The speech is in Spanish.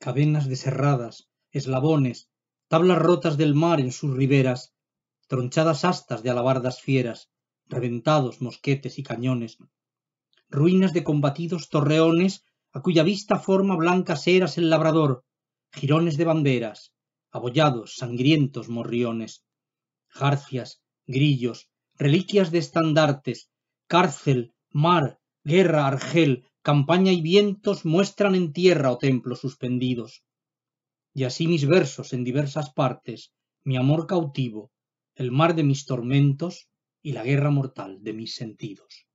cadenas deserradas, eslabones, tablas rotas del mar en sus riberas, tronchadas astas de alabardas fieras, reventados mosquetes y cañones, ruinas de combatidos torreones a cuya vista forma blancas eras el labrador, jirones de banderas, abollados, sangrientos morriones, jarcias, grillos, reliquias de estandartes, cárcel, mar, guerra, argel, campaña y vientos muestran en tierra o templos suspendidos. Y así mis versos en diversas partes, mi amor cautivo, el mar de mis tormentos y la guerra mortal de mis sentidos.